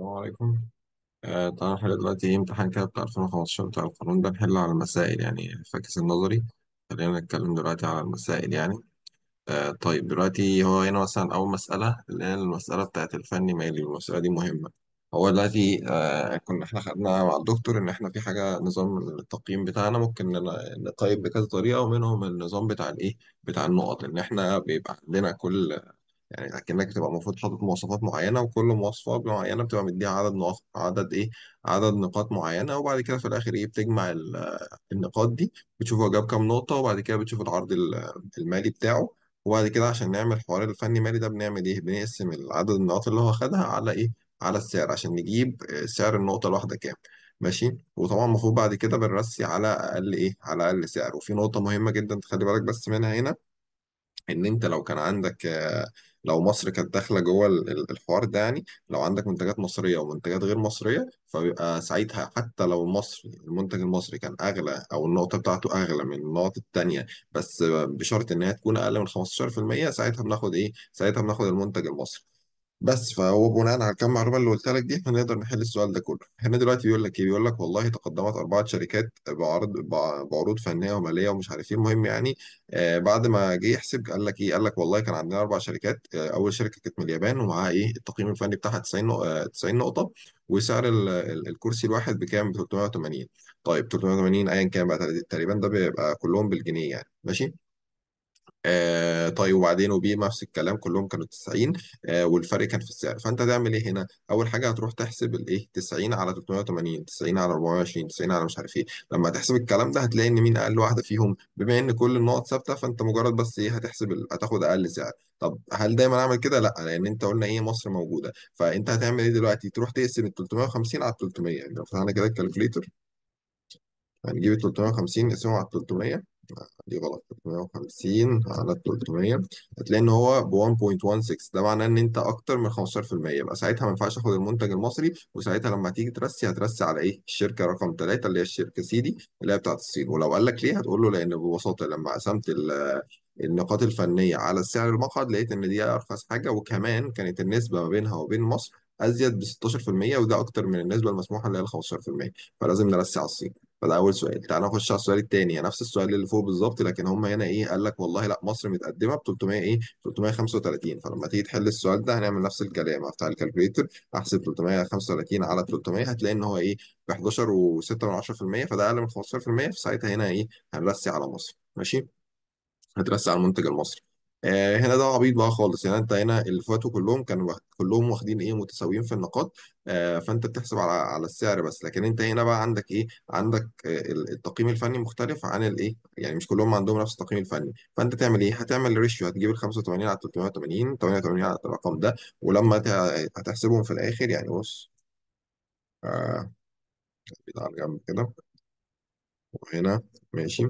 السلام عليكم آه، تعالى احنا دلوقتي امتحان كده بتاع 2015 بتاع القانون ده نحل على المسائل يعني فاكس النظري خلينا نتكلم دلوقتي على المسائل يعني آه طيب دلوقتي هو هنا مثلا أول مسألة اللي هي المسألة بتاعت الفني مالي المسألة دي مهمة هو دلوقتي آه كنا احنا خدنا مع الدكتور إن احنا في حاجة نظام التقييم بتاعنا ممكن نقيم بكذا طريقة ومنهم النظام بتاع الإيه بتاع النقط إن احنا بيبقى عندنا كل يعني اكنك بتبقى المفروض حاطط مواصفات معينه وكل مواصفه معينه بتبقى مديها عدد نقاط عدد ايه عدد نقاط معينه وبعد كده في الاخر ايه بتجمع النقاط دي بتشوف هو جاب كام نقطه وبعد كده بتشوف العرض المالي بتاعه وبعد كده عشان نعمل حوار الفني مالي ده بنعمل ايه بنقسم عدد النقاط اللي هو خدها على ايه على السعر عشان نجيب سعر النقطه الواحده كام ماشي وطبعا المفروض بعد كده بنرسي على اقل ايه على اقل سعر وفي نقطه مهمه جدا تخلي بالك بس منها هنا ان انت لو كان عندك آه، لو مصر كانت داخله جوه الحوار ده يعني لو عندك منتجات مصريه ومنتجات غير مصريه فبيبقى ساعتها حتى لو مصر المنتج المصري كان اغلى او النقطه بتاعته اغلى من النقط التانيه بس بشرط انها تكون اقل من 15% ساعتها بناخد ايه؟ ساعتها بناخد المنتج المصري بس فهو بناء على الكم معلومه اللي قلتها لك دي احنا نقدر نحل السؤال ده كله احنا دلوقتي بيقول لك ايه بيقول لك والله تقدمت اربعه شركات بعرض بعروض فنيه وماليه ومش عارف ايه المهم يعني آه بعد ما جه يحسب قال لك ايه قال لك والله كان عندنا اربع شركات آه اول شركه كانت من اليابان ومعاها ايه التقييم الفني بتاعها 90 90 آه، نقطه وسعر الكرسي الواحد بكام ب 380 طيب 380 ايا كان بقى تقريبا ده بيبقى كلهم بالجنيه يعني ماشي آه طيب وبعدين وبي نفس الكلام كلهم كانوا 90 آه والفرق كان في السعر فانت هتعمل ايه هنا اول حاجه هتروح تحسب الايه 90 على 380 90 على 420 90 على مش عارف ايه لما هتحسب الكلام ده هتلاقي ان مين اقل واحده فيهم بما ان كل النقط ثابته فانت مجرد بس ايه هتحسب ال... هتاخد اقل سعر طب هل دايما اعمل كده لا لان انت قلنا ايه مصر موجوده فانت هتعمل ايه دلوقتي تروح تقسم ال 350 على 300 يعني لو فتحنا كده الكالكوليتر هنجيب ال 350 نقسمه على 300 دي غلط 350 على 300 هتلاقي ان هو ب 1.16 ده معناه ان انت اكتر من 15% يبقى ساعتها ما ينفعش اخد المنتج المصري وساعتها لما تيجي ترسي هترسي على ايه الشركه رقم ثلاثه اللي هي الشركه سيدي اللي هي بتاعت الصين ولو قال لك ليه هتقول له لان ببساطه لما قسمت النقاط الفنيه على السعر المقعد لقيت ان دي ارخص حاجه وكمان كانت النسبه ما بينها وبين مصر ازيد ب 16% وده اكتر من النسبه المسموحه اللي هي 15% فلازم نرسي على الصين فده اول سؤال تعال نخش على السؤال الثاني يعني نفس السؤال اللي فوق بالظبط لكن هم هنا ايه قال لك والله لا مصر متقدمه ب 300 ايه 335 فلما تيجي تحل السؤال ده هنعمل نفس الكلام افتح الكالكوليتر احسب 335 على 300 هتلاقي ان هو ايه ب 11 و 11.6% فده اقل من 15% فساعتها هنا ايه هنرسي على مصر ماشي هترسي على المنتج المصري آه، هنا ده عبيط بقى خالص يعني انت هنا اللي فاتوا كلهم كانوا كلهم واخدين ايه متساويين في النقاط آه، فانت بتحسب على على السعر بس لكن انت هنا بقى عندك ايه عندك آه، التقييم الفني مختلف عن الايه يعني مش كلهم عندهم نفس التقييم الفني فانت تعمل ايه هتعمل ريشيو هتجيب ال 85 على 380 88 على الرقم ده ولما هتحسبهم في الاخر يعني بص آه على جنب كده وهنا ماشي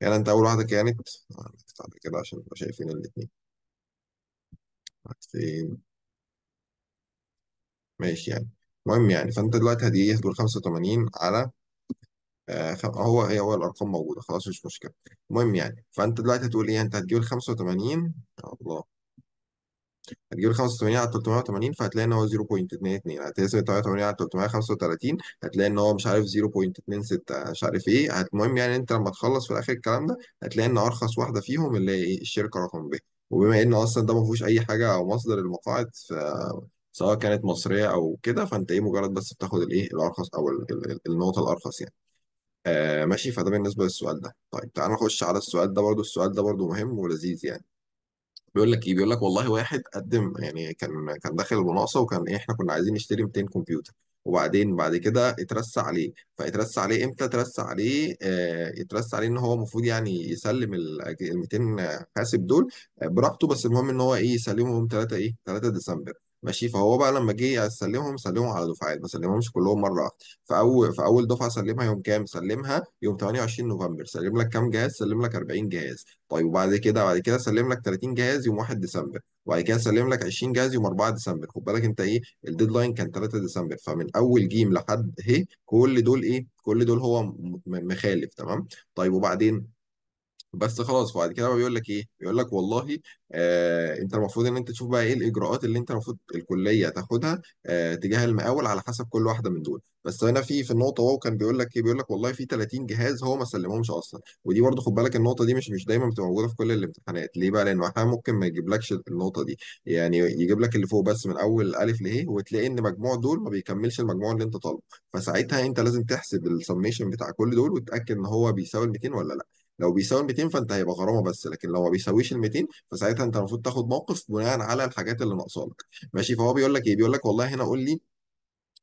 يعني انت اول واحده كانت هنكتب كده عشان نبقى شايفين الاثنين فين ماشي يعني المهم يعني فانت دلوقتي هدي دول 85 على آه هو هي هو الارقام موجوده خلاص مش مشكله المهم يعني فانت دلوقتي هتقول ايه يعني انت هتجيب ال 85 يا الله هتجيب لي 85 على 380 فهتلاقي ان هو 0.22 هتقسم 88 على 335 هتلاقي ان هو مش عارف 0.26 مش عارف ايه المهم يعني انت لما تخلص في الاخر الكلام ده هتلاقي ان ارخص واحده فيهم اللي هي إيه، الشركه رقم ب وبما ان اصلا ده ما فيهوش اي حاجه او مصدر المقاعد ف سواء كانت مصريه او كده فانت ايه مجرد بس بتاخد الايه الارخص او النقطه الارخص يعني آه ماشي فده بالنسبه للسؤال ده طيب تعال نخش على السؤال ده برضو السؤال ده برضو مهم ولذيذ يعني بيقول لك ايه بيقول لك والله واحد قدم يعني كان كان داخل المناقصه وكان ايه احنا كنا عايزين نشتري 200 كمبيوتر وبعدين بعد كده اترس عليه فاترس عليه امتى اترس عليه اترسى آه، اترس عليه ان هو المفروض يعني يسلم ال 200 حاسب دول آه، براحته بس المهم ان هو ايه يسلمهم 3 ايه 3 ديسمبر ماشي فهو بقى لما جه يسلمهم سلمهم على دفعات ما سلمهمش كلهم مره واحده فاول فاول دفعه سلمها يوم كام سلمها يوم 28 نوفمبر سلم لك كام جهاز سلم لك 40 جهاز طيب وبعد كده بعد كده سلم لك 30 جهاز يوم 1 ديسمبر وبعد كده سلم لك 20 جهاز يوم 4 ديسمبر خد بالك انت ايه الديدلاين كان 3 ديسمبر فمن اول جيم لحد ه إيه؟ كل دول ايه كل دول هو مخالف تمام طيب وبعدين بس خلاص بعد كده بقى بيقول لك ايه بيقول لك والله آه انت المفروض ان انت تشوف بقى ايه الاجراءات اللي انت المفروض الكليه تاخدها آه تجاه المقاول على حسب كل واحده من دول بس هنا في في النقطه واو كان بيقول لك ايه بيقول لك والله في 30 جهاز هو ما سلمهمش اصلا ودي برضو خد بالك النقطه دي مش مش دايما بتبقى موجوده في كل الامتحانات ليه بقى لانه احيانا ممكن ما يجيبلكش النقطه دي يعني يجيب لك اللي فوق بس من اول الف لهيه وتلاقي ان مجموع دول ما بيكملش المجموع اللي انت طالبه فساعتها انت لازم تحسب السميشن بتاع كل دول وتتاكد ان هو بيساوي 200 ولا لا لو بيساوي ال 200 فانت هيبقى غرامه بس لكن لو ما بيساويش ال 200 فساعتها انت المفروض تاخد موقف بناء على الحاجات اللي ناقصالك ماشي فهو بيقول لك ايه بيقول لك والله هنا قول لي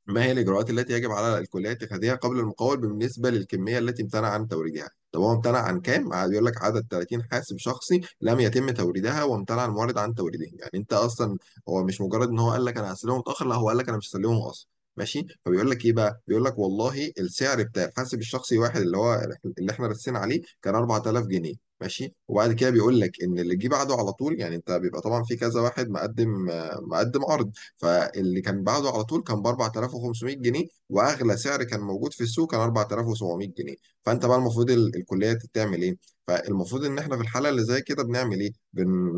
ما هي الإجراءات التي يجب على الكلية اتخاذها قبل المقاول بالنسبة للكمية التي امتنع عن توريدها؟ طب هو امتنع عن كام؟ بيقول لك عدد 30 حاسب شخصي لم يتم توريدها وامتنع المورد عن توريدهم، يعني أنت أصلا هو مش مجرد إن هو قال لك أنا هسلمه متأخر، لا هو قال لك أنا مش هسلمه أصلا، ماشي فبيقول لك ايه بقى بيقول لك والله السعر بتاع الحاسب الشخصي واحد اللي هو اللي احنا رسينا عليه كان 4000 جنيه ماشي وبعد كده بيقول لك ان اللي جه بعده على طول يعني انت بيبقى طبعا في كذا واحد مقدم مقدم عرض فاللي كان بعده على طول كان ب 4500 جنيه واغلى سعر كان موجود في السوق كان 4700 جنيه فانت بقى المفروض الكليه تعمل ايه؟ فالمفروض ان احنا في الحاله اللي زي كده بنعمل ايه؟ بن...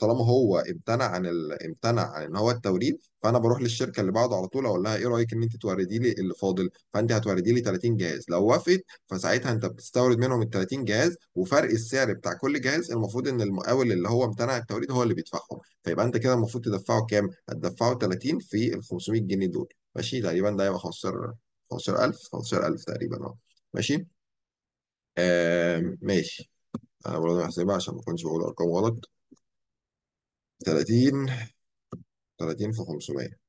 طالما هو امتنع عن ال... امتنع عن ان هو التوريد فانا بروح للشركه اللي بعده على طول اقول لها ايه رايك ان انت توردي لي اللي فاضل؟ فانت هتوردي لي 30 جهاز، لو وافقت فساعتها انت بتستورد منهم ال 30 جهاز وفرق السعر بتاع كل جهاز المفروض ان المقاول اللي هو امتنع التوريد هو اللي بيدفعهم، فيبقى انت كده المفروض تدفعه كام؟ هتدفعه 30 في ال 500 جنيه دول، ماشي؟ تقريبا ده هيبقى 15 15000 15000 تقريبا اه، ماشي؟ آه ماشي آه، انا برضه هحسبها عشان ما اكونش بقول ارقام غلط 30 30 في 500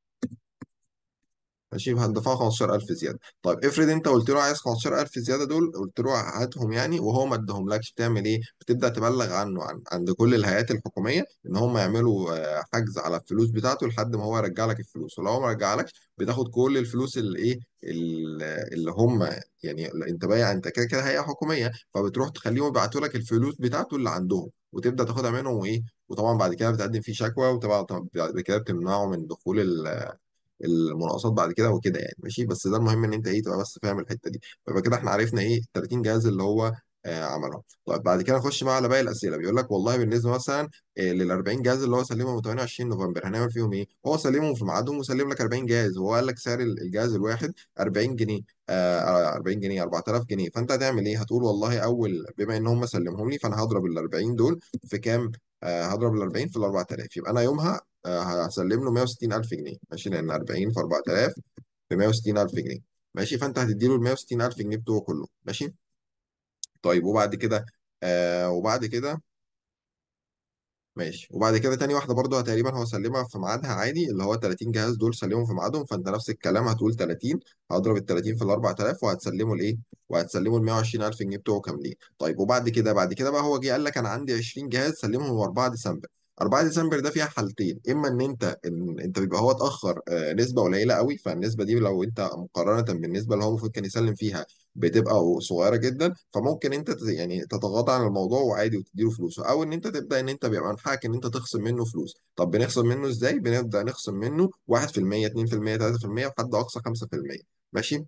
هشيب هندفع 15000 زياده طيب افرض انت قلت له عايز 15000 زياده دول قلت له هاتهم يعني وهو ما ادهملكش بتعمل ايه بتبدا تبلغ عنه عن عند كل الهيئات الحكوميه ان هم يعملوا آه، حجز على الفلوس بتاعته لحد ما هو يرجع لك الفلوس ولو هو ما رجعلكش بتاخد كل الفلوس اللي ايه اللي هم يعني انت بايع انت كده كده هيئه حكوميه فبتروح تخليهم يبعتوا لك الفلوس بتاعته اللي عندهم وتبدا تاخدها منهم وايه وطبعا بعد كده بتقدم فيه شكوى وطبعا بعد كده بتمنعه من دخول المناقصات بعد كده وكده يعني ماشي بس ده المهم ان انت ايه تبقى بس فاهم الحته دي فيبقى كده احنا عرفنا ايه ال 30 جهاز اللي هو عملها آه، عملهم طيب بعد كده نخش بقى على باقي الاسئله بيقول لك والله بالنسبه مثلا آه، لل 40 جهاز اللي هو سلمهم 28 نوفمبر هنعمل فيهم ايه؟ هو سلمهم في ميعادهم وسلم لك 40 جهاز هو قال لك سعر الجهاز الواحد 40 جنيه آه 40 آه، جنيه 4000 جنيه فانت هتعمل ايه؟ هتقول والله اول بما ان هم سلمهم لي فانا هضرب ال 40 دول في كام؟ آه هضرب ال 40 في ال 4000 يبقى انا يومها آه، هسلم له 160000 جنيه ماشي لان 40 في 4000 ب 160000 جنيه ماشي فانت هتدي له ال 160000 جنيه بتوعه كله ماشي طيب وبعد كده آه وبعد كده ماشي وبعد كده تاني واحده برضو تقريبا هو سلمها في ميعادها عادي اللي هو 30 جهاز دول سلمهم في ميعادهم فانت نفس الكلام هتقول 30 هضرب ال 30 في ال 4000 وهتسلمه الايه؟ وهتسلمه ال 120000 جنيه بتوعه كاملين طيب وبعد كده بعد كده بقى هو جه قال لك انا عندي 20 جهاز سلمهم 4 ديسمبر 4 ديسمبر ده فيها حالتين اما ان انت إن انت بيبقى هو اتاخر آه، نسبه قليله قوي فالنسبه دي لو انت مقارنه بالنسبه اللي هو المفروض كان يسلم فيها بتبقى صغيره جدا فممكن انت يعني تتغاضى عن الموضوع وعادي وتديله فلوسه او ان انت تبدا ان انت بيبقى من حقك ان انت تخصم منه فلوس طب بنخصم منه ازاي بنبدا نخصم منه 1% 2% 3% وحد اقصى 5% ماشي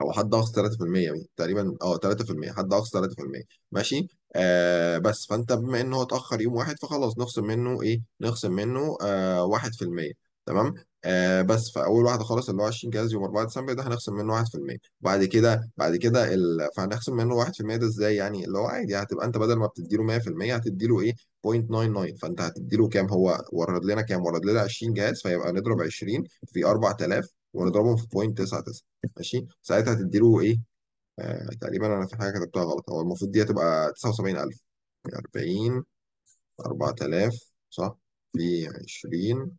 او حد اقصى 3% تقريبا اه 3% حد اقصى 3% ماشي آه بس فانت بما ان هو اتاخر يوم واحد فخلاص نخصم منه ايه نخصم منه آه 1% تمام آه بس فاول واحده خالص اللي هو 20 جهاز يوم 4 ديسمبر ده هنخصم منه 1% وبعد كده بعد كده ال... فهنخصم منه 1% ده ازاي يعني اللي هو عادي هتبقى انت بدل ما بتديله 100% هتديله ايه 0.99 فانت هتديله كام هو ورد لنا كام ورد لنا 20 جهاز فيبقى نضرب 20 في 4000 ونضربهم في 0.99 ماشي ساعتها هتديله ايه آه، تقريبا انا في حاجه كتبتها غلط هو المفروض دي هتبقى 79000 40 4000 صح في 20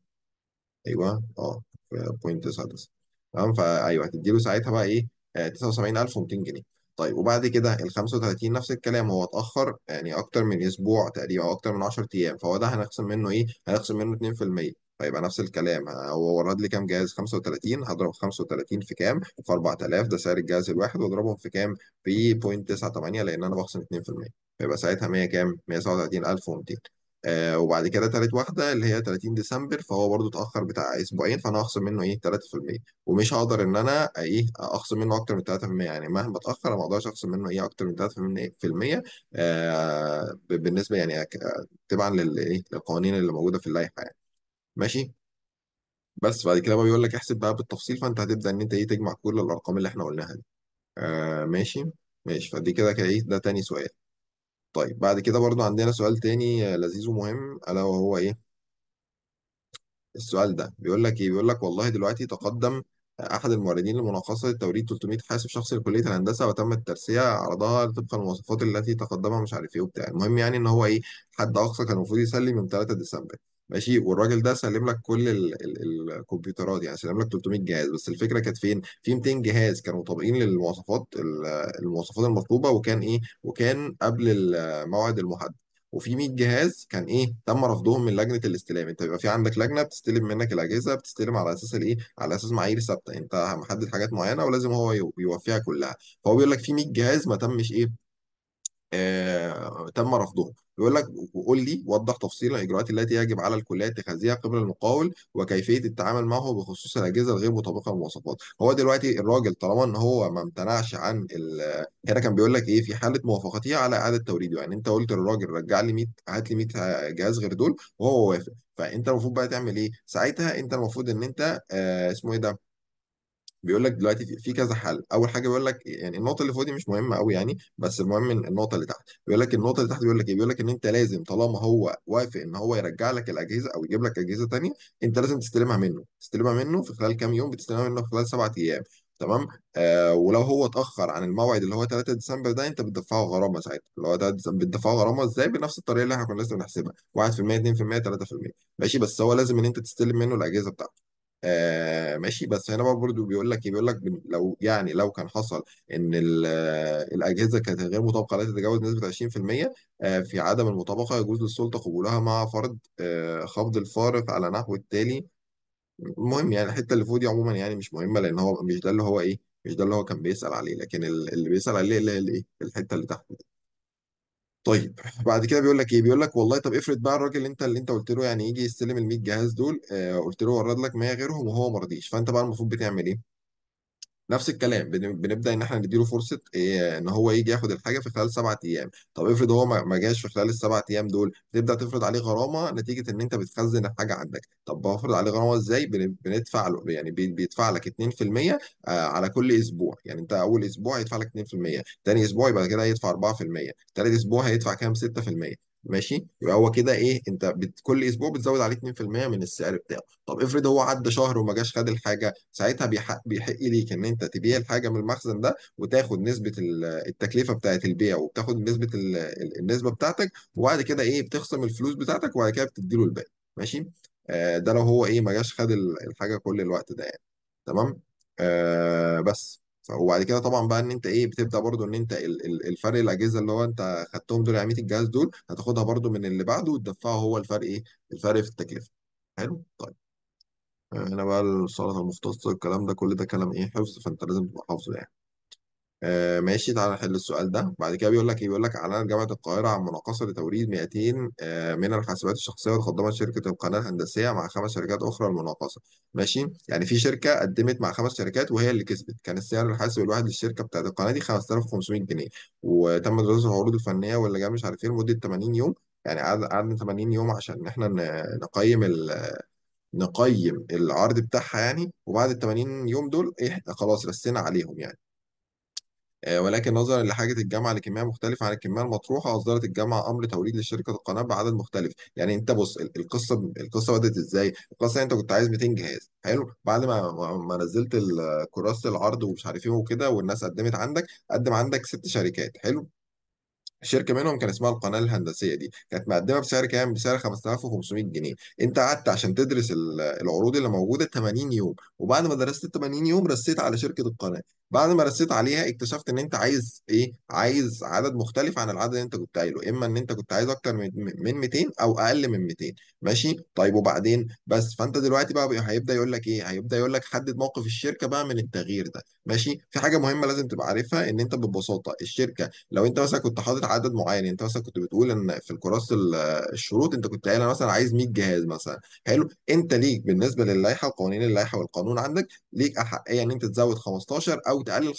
ايوه اه في بوينت 99 تمام فايوه هتديله ساعتها بقى ايه 79200 آه، جنيه طيب وبعد كده ال 35 نفس الكلام هو اتاخر يعني اكتر من اسبوع تقريبا او اكتر من 10 ايام فهو ده هنخصم منه ايه هنخصم منه 2% فيبقى نفس الكلام هو ورد لي كام جهاز 35 هضرب 35 في كام في 4000 ده سعر الجهاز الواحد واضربهم في كام في 0.98 لان انا بخصم 2% فيبقى ساعتها 100 كام 137200 آه وبعد كده تالت واحدة اللي هي 30 ديسمبر فهو برضو اتأخر بتاع أسبوعين فأنا هخصم منه إيه 3% ومش هقدر إن أنا إيه أخصم منه أكتر من 3% يعني مهما اتأخر أنا ما أقدرش أخصم منه إيه أكتر من 3% آه بالنسبة يعني آه، تبعا للإيه للقوانين اللي موجودة في اللائحة يعني ماشي بس بعد كده بقى بيقول لك احسب بقى بالتفصيل فانت هتبدا ان انت ايه تجمع كل الارقام اللي احنا قلناها دي آه ماشي ماشي فدي كده كده ايه ده تاني سؤال طيب بعد كده برضو عندنا سؤال تاني آه، لذيذ ومهم الا وهو ايه السؤال ده بيقول لك ايه بيقول لك والله دلوقتي تقدم احد الموردين لمناقصه التوريد 300 حاسب شخصي لكليه الهندسه وتم الترسيع عرضها طبقا للمواصفات التي تقدمها مش عارف ايه وبتاع المهم يعني ان هو ايه حد اقصى كان المفروض يسلم يوم 3 ديسمبر ماشي والراجل ده سلم لك كل الـ الـ الكمبيوترات يعني سلم لك 300 جهاز بس الفكره كانت فين؟ في 200 جهاز كانوا طابقين للمواصفات المواصفات المطلوبه وكان ايه؟ وكان قبل الموعد المحدد وفي 100 جهاز كان ايه تم رفضهم من لجنه الاستلام انت بيبقى في عندك لجنه بتستلم منك الاجهزه بتستلم على اساس الايه على اساس معايير ثابته انت محدد حاجات معينه ولازم هو يوفيها كلها فهو بيقول لك في 100 جهاز ما تمش ايه آه، تم رفضها يقول لك وقول لي وضح تفصيلا الاجراءات التي يجب على الكليه اتخاذها قبل المقاول وكيفيه التعامل معه بخصوص الاجهزه الغير مطابقه للمواصفات هو دلوقتي الراجل طالما ان هو ما امتنعش عن ال... هنا كان بيقول لك ايه في حاله موافقته على اعاده توريده يعني انت قلت للراجل رجع لي 100 هات لي 100 جهاز غير دول وهو وافق فانت المفروض بقى تعمل ايه ساعتها انت المفروض ان انت آه اسمه ايه ده بيقول لك دلوقتي في كذا حل اول حاجه بيقول لك يعني النقطه اللي فوق دي مش مهمه قوي يعني بس المهم من النقطه اللي تحت بيقول لك النقطه اللي تحت بيقول لك ايه بيقول لك ان انت لازم طالما هو وافق ان هو يرجع لك الاجهزه او يجيب لك اجهزه تانيه انت لازم تستلمها منه تستلمها منه في خلال كام يوم بتستلمها منه في خلال سبعة ايام تمام آه ولو هو اتاخر عن الموعد اللي هو 3 ديسمبر ده انت بتدفعه غرامه ساعتها اللي هو ده بتدفعه غرامه ازاي بنفس الطريقه اللي احنا كنا لسه بنحسبها 1% 2% 3% ماشي بس هو لازم ان انت تستلم منه الاجهزه بتاعته آه، ماشي بس هنا بقى برضه بيقول لك إيه؟ بيقول لك لو يعني لو كان حصل ان الاجهزه كانت غير مطابقه لا تتجاوز نسبه 20% آه، في عدم المطابقه يجوز للسلطه قبولها مع فرض آه، خفض الفارق على نحو التالي المهم يعني الحته اللي فوق دي عموما يعني مش مهمه لان هو مش ده اللي هو ايه مش ده اللي هو كان بيسال عليه لكن اللي بيسال عليه اللي هي الايه الحته اللي تحت دي طيب بعد كده بيقول لك ايه بيقول لك والله طب افرض بقى الراجل اللي انت اللي انت قلت له يعني يجي يستلم ال 100 جهاز دول آه، قلت له ورد لك 100 غيرهم وهو ما رضيش فانت بقى المفروض بتعمل ايه نفس الكلام بنبدا ان احنا نديله فرصه إيه ان هو يجي ياخد الحاجه في خلال سبعة ايام طب افرض هو ما جاش في خلال السبعة ايام دول تبدا تفرض عليه غرامه نتيجه ان انت بتخزن الحاجه عندك طب بفرض عليه غرامه ازاي بندفع له يعني بيدفع لك 2% آه، على كل اسبوع يعني انت اول اسبوع هيدفع لك 2% ثاني اسبوع يبقى كده هيدفع 4% ثالث اسبوع هيدفع كام 6% ماشي يبقى هو كده ايه انت بت... كل اسبوع بتزود عليه 2% من السعر بتاعه طب افرض هو عدى شهر وما جاش خد الحاجه ساعتها بيحق بيحق ليك ان انت تبيع الحاجه من المخزن ده وتاخد نسبه التكلفه بتاعه البيع وبتاخد نسبه النسبه بتاعتك وبعد كده ايه بتخصم الفلوس بتاعتك وبعد كده بتديله الباقي ماشي آه ده لو هو ايه ما جاش خد الحاجه كل الوقت ده يعني تمام آه بس وبعد كده طبعا بقى ان انت ايه بتبدا برضو ان انت الفرق الاجهزه اللي هو انت خدتهم دول اهميه يعني الجهاز دول هتاخدها برضو من اللي بعده وتدفعه هو الفرق ايه الفرق في التكلفه حلو طيب هنا بقى الصلاة المختصه الكلام ده كل ده كلام ايه حفظ فانت لازم تبقى حافظه يعني آه، ماشي تعالى نحل السؤال ده بعد كده بيقول لك ايه بيقول لك اعلنت جامعه القاهره عن مناقصه لتوريد 200 آه، من الحاسبات الشخصيه وتقدمت شركه القناه الهندسيه مع خمس شركات اخرى للمناقصه ماشي يعني في شركه قدمت مع خمس شركات وهي اللي كسبت كان السعر الحاسب الواحد للشركه بتاعت القناه دي 5500 جنيه وتم دراسه العروض الفنيه واللي جاب مش عارف ايه لمده 80 يوم يعني قعدنا 80 يوم عشان احنا نقيم ال نقيم العرض بتاعها يعني وبعد ال 80 يوم دول ايه خلاص رسينا عليهم يعني آه، ولكن نظرا لحاجة الجامعة لكمية مختلفة عن الكمية المطروحة أصدرت الجامعة أمر توريد لشركة القناة بعدد مختلف يعني أنت بص القصة القصة بدأت إزاي القصة أنت كنت عايز 200 جهاز حلو بعد ما ما نزلت الكراس كراسة العرض ومش عارف إيه وكده والناس قدمت عندك قدم عندك ست شركات حلو الشركه منهم كان اسمها القناه الهندسيه دي كانت مقدمه بسعر كام بسعر 5500 جنيه انت قعدت عشان تدرس العروض اللي موجوده 80 يوم وبعد ما درست ال 80 يوم رسيت على شركه القناه بعد ما رسيت عليها اكتشفت ان انت عايز ايه عايز عدد مختلف عن العدد اللي انت كنت قايله اما ان انت كنت عايز اكتر من 200 او اقل من 200 ماشي طيب وبعدين بس فانت دلوقتي بقى هيبدا يقول لك ايه هيبدا يقول لك حدد موقف الشركه بقى من التغيير ده ماشي في حاجه مهمه لازم تبقى عارفها ان انت ببساطه الشركه لو انت مثلا كنت حاطط عدد معين انت مثلا كنت بتقول ان في الكراس الشروط انت كنت قايل انا مثلا عايز 100 جهاز مثلا حلو انت ليك بالنسبه للائحه وقوانين اللائحه والقانون عندك ليك احقيه ان انت تزود 15 او وتقلل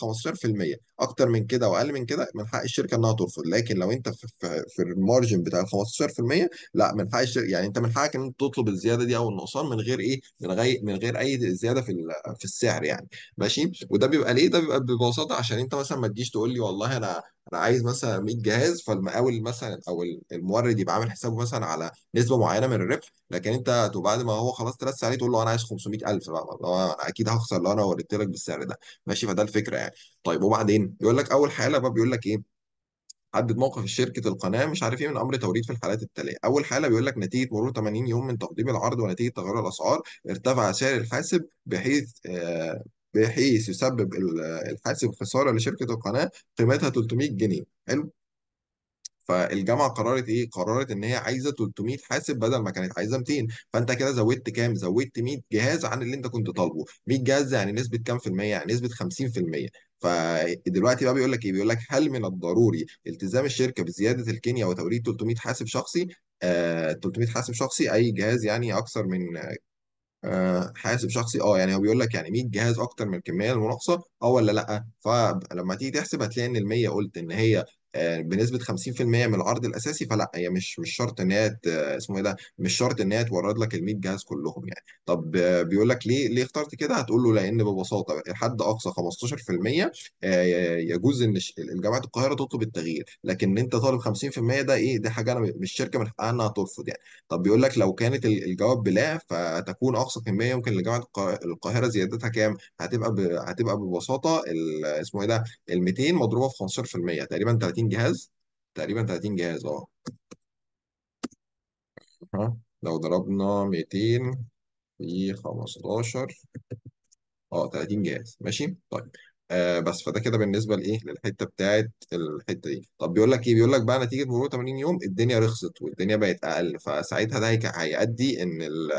15% اكتر من كده واقل من كده من حق الشركه انها ترفض لكن لو انت في, في, في المارجن بتاع ال 15% لا من حق الشركه يعني انت من حقك ان انت تطلب الزياده دي او النقصان من غير ايه من غير من غير اي زياده في في السعر يعني ماشي وده بيبقى ليه ده بيبقى ببساطه عشان انت مثلا ما تجيش تقول لي والله انا انا عايز مثلا 100 جهاز فالمقاول مثلا او المورد يبقى عامل حسابه مثلا على نسبه معينه من الربح لكن انت بعد ما هو خلاص ترس عليه تقول له انا عايز 500000 بقى اللي هو انا اكيد هخسر لو انا وردت لك بالسعر ده ماشي فده الفكره يعني طيب وبعدين يقول لك اول حاله بقى بيقول لك ايه حدد موقف شركة القناة مش عارف ايه من أمر توريد في الحالات التالية، أول حالة بيقول لك نتيجة مرور 80 يوم من تقديم العرض ونتيجة تغير الأسعار ارتفع سعر الحاسب بحيث آه بحيث يسبب الحاسب خسارة لشركة القناة قيمتها 300 جنيه حلو فالجامعه قررت ايه؟ قررت ان هي عايزه 300 حاسب بدل ما كانت عايزه 200 فانت كده زودت كام؟ زودت 100 جهاز عن اللي انت كنت طالبه 100 جهاز يعني نسبه كام في الميه؟ يعني نسبه 50% فدلوقتي بقى بيقول لك ايه؟ بيقول لك هل من الضروري التزام الشركه بزياده الكينيا وتوريد 300 حاسب شخصي؟ آه 300 حاسب شخصي اي جهاز يعني اكثر من حاسب شخصي اه يعني هو بيقول لك يعني 100 جهاز اكتر من الكميه المناقصه اه ولا لا فلما تيجي تحسب هتلاقي ان ال 100 قلت ان هي آه، بنسبه 50% من العرض الاساسي فلا هي مش مش شرط ان هي اسمه ايه ده مش شرط ان هي تورد لك ال 100 جهاز كلهم يعني طب بيقول لك ليه ليه اخترت كده هتقول له لان ببساطه الحد اقصى 15% آه، يجوز ان جامعه القاهره تطلب التغيير لكن انت طالب 50% ده ايه دي حاجه انا مش شركه من حقها انها ترفض يعني طب بيقول لك لو كانت الجواب بلا فتكون اقصى كميه ممكن لجامعه القاهره زيادتها كام هتبقى ب... هتبقى ببساطه اسمه ايه ده ال 200 مضروبه في 15% تقريبا 30 30 جهاز تقريبا 30 جهاز اه لو ضربنا 200 في 15 اه 30 جهاز ماشي طيب آه بس فده كده بالنسبه لايه للحته بتاعت الحته دي طب بيقول لك ايه بيقول لك بقى نتيجه مرور 80 يوم الدنيا رخصت والدنيا بقت اقل فساعتها ده هيؤدي ان ال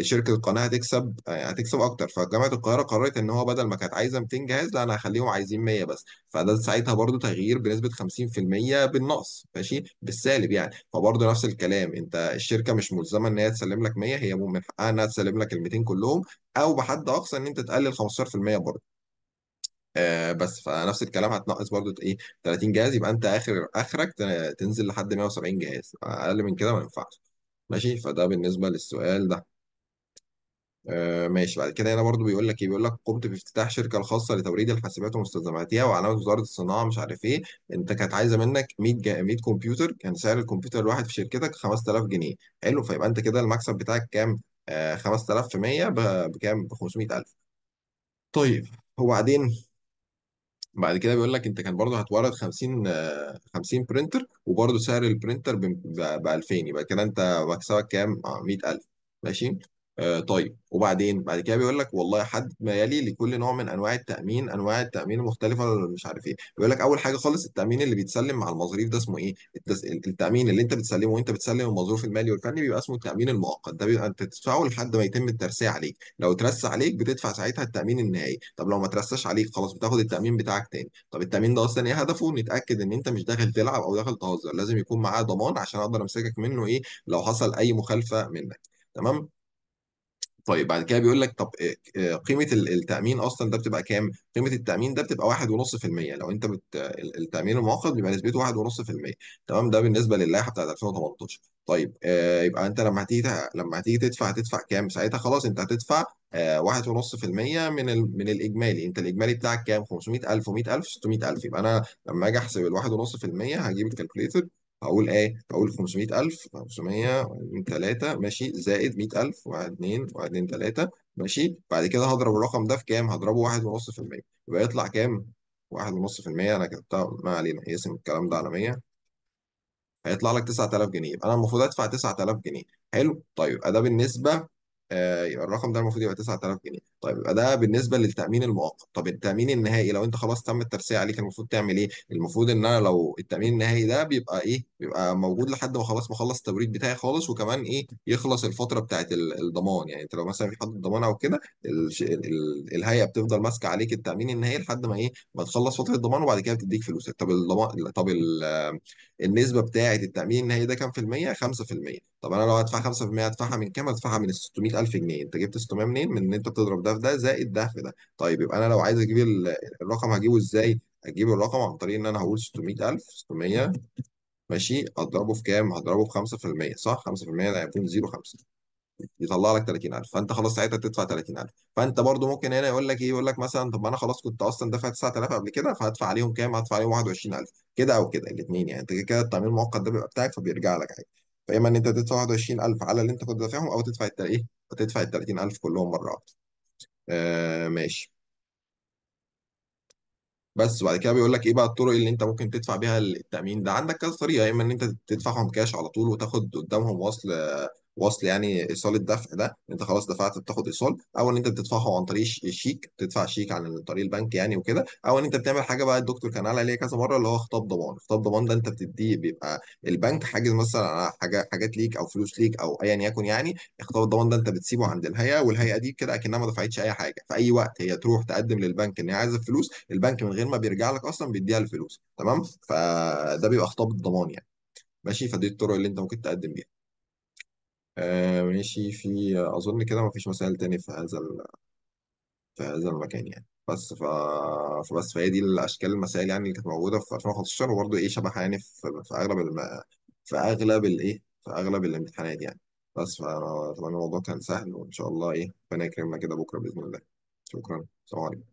شركه القناه هتكسب يعني هتكسب اكتر فجامعه القاهره قررت ان هو بدل ما كانت عايزه 200 جهاز لا انا هخليهم عايزين 100 بس فده ساعتها برضو تغيير بنسبه 50% بالنقص ماشي بالسالب يعني فبرضو نفس الكلام انت الشركه مش ملزمه ان هي تسلم لك 100 هي من حقها انها تسلم لك ال 200 كلهم او بحد اقصى ان انت تقلل 15% برضو آه بس فنفس الكلام هتنقص برضو ايه 30 جهاز يبقى انت اخر اخرك تنزل لحد 170 جهاز اقل من كده ما ينفعش ماشي فده بالنسبه للسؤال ده آه، ماشي بعد كده هنا برضو بيقول لك ايه بيقول لك قمت بافتتاح شركه خاصه لتوريد الحاسبات ومستلزماتها وعلامه وزاره الصناعه مش عارف ايه انت كانت عايزه منك 100 جا... 100 كمبيوتر كان سعر الكمبيوتر الواحد في شركتك 5000 جنيه حلو فيبقى انت كده المكسب بتاعك كام؟ آه 5000 في 100 بكام؟ ب 500000 طيب وبعدين بعد كده بيقول لك انت كان برضه هتورد 50 50 برينتر وبرضه سعر البرينتر ب 2000 يبقى كده انت مكسبك كام؟ 100000 آه، ماشي آه، طيب وبعدين بعد كده بيقول لك والله حد ما يلي لكل نوع من انواع التامين انواع التامين المختلفه مش عارف ايه بيقول لك اول حاجه خالص التامين اللي بيتسلم مع المظروف ده اسمه ايه التس... التامين اللي انت بتسلمه وانت بتسلم المظروف المالي والفني بيبقى اسمه التامين المؤقت ده بيبقى انت تدفعه لحد ما يتم الترسية عليك لو اترسى عليك بتدفع ساعتها التامين النهائي طب لو ما ترساش عليك خلاص بتاخد التامين بتاعك تاني طب التامين ده اصلا ايه هدفه نتاكد ان انت مش داخل تلعب او داخل تهزر لازم يكون معاه ضمان عشان اقدر امسكك منه ايه لو حصل اي مخالفه منك تمام طيب بعد كده بيقول لك طب آه، آه، قيمه التامين اصلا ده بتبقى كام؟ قيمه التامين ده بتبقى 1.5% لو انت بت... التامين المؤقت بيبقى نسبته 1.5% تمام ده بالنسبه للائحه بتاعت 2018 طيب آه، يبقى انت لما هتيجي لما هتيجي تدفع هتدفع كام؟ ساعتها خلاص انت هتدفع 1.5% من ال... من الإجمالي أنت الإجمالي بتاعك كام 500000 و100000 600000 يبقى أنا لما أجي أحسب ال 1.5% هجيب الكالكوليتر هقول ايه هقول 500000 500 وبعدين 3 ماشي زائد 100000 واحد 2 واحد 2 3 ماشي بعد كده هضرب الرقم ده في كام هضربه 1.5% يبقى يطلع كام 1.5% انا كتبتها ما علينا اقسم الكلام ده على 100 هيطلع لك 9000 جنيه يبقى انا المفروض ادفع 9000 جنيه حلو طيب ده بالنسبه آه، يبقى الرقم ده المفروض يبقى 9000 جنيه طيب يبقى ده بالنسبه للتامين المؤقت طب التامين النهائي لو انت خلاص تم الترسية عليك المفروض تعمل ايه المفروض ان انا لو التامين النهائي ده بيبقى ايه بيبقى موجود لحد ما خلاص ما اخلص التبريد بتاعي خالص وكمان ايه يخلص الفتره بتاعت الضمان يعني انت لو مثلا في حد ضمان او كده الهيئه بتفضل ماسكه عليك التامين النهائي لحد ما ايه ما تخلص فتره الضمان وبعد كده بتديك فلوسك طب الضمان طب النسبه بتاعت التامين النهائي ده كام في المية 5% طب انا لو هدفع 5% هدفعها من كام هدفعها من 600 1000 جنيه انت جبت 600 منين من ان انت بتضرب ده في ده زائد ده في ده طيب يبقى انا لو عايز اجيب الرقم هجيبه ازاي هجيب الرقم عن طريق ان انا هقول 600000 600 ماشي اضربه في كام هضربه في 5% صح 5% ده هيكون 0.5 يطلع لك 30000 فانت خلاص ساعتها تدفع 30000 فانت برضو ممكن هنا يقول لك ايه يقول لك مثلا طب انا خلاص كنت اصلا دافع 9000 قبل كده فهدفع عليهم كام هدفع عليهم 21000 كده او كده الاثنين يعني انت كده التامين المؤقت ده بيبقى بتاعك فبيرجع لك عادي فاما ان انت تدفع 21000 على اللي انت كنت دافعهم او تدفع التل... ايه تدفع ال 30000 كلهم مره واحده آه ماشي بس وبعد كده بيقول لك ايه بقى الطرق اللي انت ممكن تدفع بيها التامين ده عندك كذا طريقه يا اما ان انت تدفعهم كاش على طول وتاخد قدامهم وصل وصل يعني ايصال الدفع ده انت خلاص دفعت بتاخد ايصال او ان انت بتدفعه عن طريق الشيك بتدفع شيك عن طريق البنك يعني وكده او ان انت بتعمل حاجه بقى الدكتور كان قال عليها كذا مره اللي هو خطاب ضمان خطاب ضمان ده انت بتديه بيبقى البنك حاجز مثلا على حاجه حاجات ليك او فلوس ليك او ايا يكن يعني خطاب الضمان ده انت بتسيبه عند الهيئه والهيئه دي كده اكنها ما دفعتش اي حاجه في اي وقت هي تروح تقدم للبنك ان هي عايزه فلوس البنك من غير ما بيرجع لك اصلا بيديها الفلوس تمام فده بيبقى خطاب الضمان يعني ماشي فدي الطرق اللي انت ممكن تقدم بيها آه، ماشي في أظن كده مفيش مسائل تاني في هذا ال- في هذا المكان يعني بس ف... فبس فهي دي الأشكال المسائل يعني اللي كانت موجودة في 2015 وبرضه إيه شبه يعني في, في أغلب الم... في أغلب الإيه في أغلب الامتحانات يعني بس فاتمنى الموضوع كان سهل وإن شاء الله إيه ربنا يكرمنا كده بكرة بإذن الله شكرا سلام عليكم